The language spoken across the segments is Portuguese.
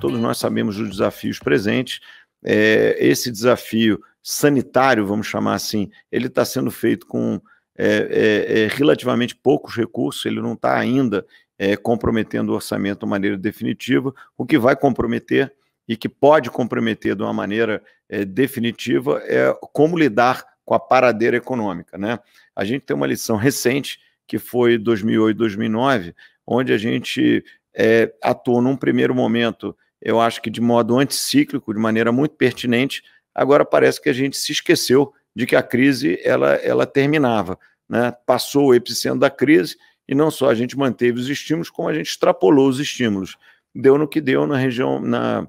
Todos nós sabemos dos desafios presentes. É, esse desafio sanitário, vamos chamar assim, ele está sendo feito com é, é, é, relativamente poucos recursos, ele não está ainda é, comprometendo o orçamento de maneira definitiva, o que vai comprometer e que pode comprometer de uma maneira é, definitiva é como lidar com a paradeira econômica. Né? A gente tem uma lição recente, que foi 2008, 2009, onde a gente é, atuou num primeiro momento, eu acho que de modo anticíclico, de maneira muito pertinente, agora parece que a gente se esqueceu de que a crise ela, ela terminava. Né? Passou o epicentro da crise e não só a gente manteve os estímulos, como a gente extrapolou os estímulos. Deu no que deu na região, na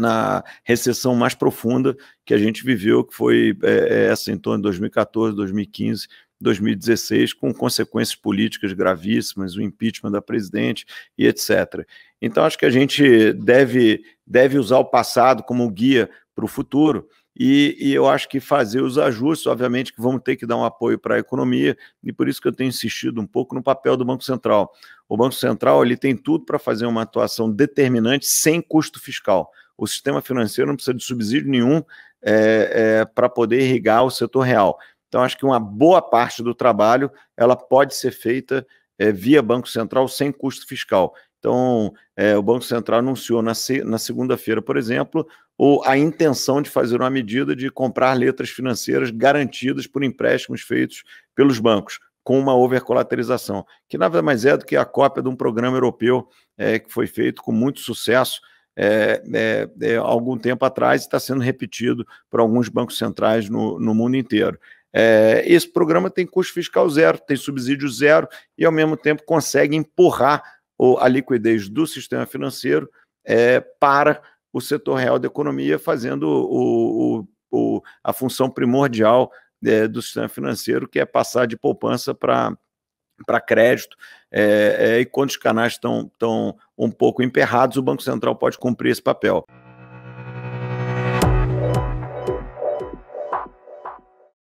na recessão mais profunda que a gente viveu, que foi é, é essa em torno de 2014, 2015, 2016, com consequências políticas gravíssimas, o impeachment da presidente e etc. Então, acho que a gente deve, deve usar o passado como guia para o futuro. E, e, eu acho que fazer os ajustes, obviamente, que vamos ter que dar um apoio para a economia, e por isso que eu tenho insistido um pouco no papel do Banco Central. O Banco Central ele tem tudo para fazer uma atuação determinante sem custo fiscal o sistema financeiro não precisa de subsídio nenhum é, é, para poder irrigar o setor real. Então, acho que uma boa parte do trabalho ela pode ser feita é, via Banco Central sem custo fiscal. Então, é, o Banco Central anunciou na, se na segunda-feira, por exemplo, o, a intenção de fazer uma medida de comprar letras financeiras garantidas por empréstimos feitos pelos bancos com uma overcolateralização, que nada mais é do que a cópia de um programa europeu é, que foi feito com muito sucesso é, é, é, algum tempo atrás e está sendo repetido por alguns bancos centrais no, no mundo inteiro. É, esse programa tem custo fiscal zero, tem subsídio zero e, ao mesmo tempo, consegue empurrar o, a liquidez do sistema financeiro é, para o setor real da economia, fazendo o, o, a função primordial é, do sistema financeiro, que é passar de poupança para crédito é, é, e quando os canais estão um pouco emperrados, o Banco Central pode cumprir esse papel.